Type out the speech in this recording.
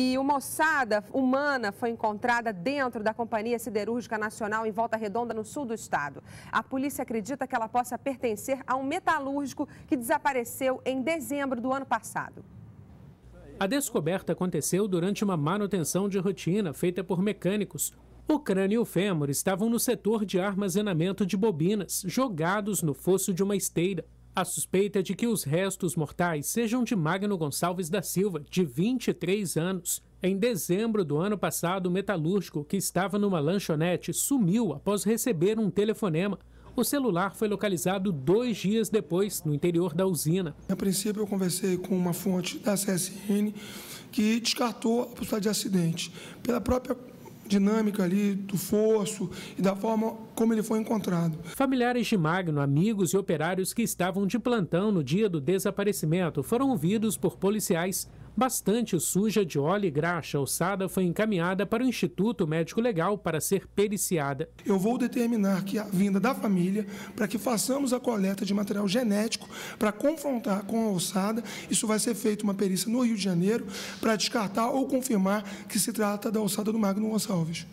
E uma ossada humana foi encontrada dentro da Companhia Siderúrgica Nacional em Volta Redonda, no sul do estado. A polícia acredita que ela possa pertencer a um metalúrgico que desapareceu em dezembro do ano passado. A descoberta aconteceu durante uma manutenção de rotina feita por mecânicos. O crânio e o fêmur estavam no setor de armazenamento de bobinas, jogados no fosso de uma esteira. A suspeita é de que os restos mortais sejam de Magno Gonçalves da Silva, de 23 anos. Em dezembro do ano passado, o metalúrgico, que estava numa lanchonete, sumiu após receber um telefonema. O celular foi localizado dois dias depois, no interior da usina. A princípio, eu conversei com uma fonte da CSN que descartou a possibilidade de acidente. Pela própria dinâmica ali do fosso e da forma como ele foi encontrado. Familiares de Magno, amigos e operários que estavam de plantão no dia do desaparecimento foram ouvidos por policiais bastante suja de óleo e graxa alçada foi encaminhada para o Instituto Médico Legal para ser periciada. Eu vou determinar que a vinda da família para que façamos a coleta de material genético para confrontar com a alçada. Isso vai ser feito uma perícia no Rio de Janeiro para descartar ou confirmar que se trata da alçada do Magno Gonçalves.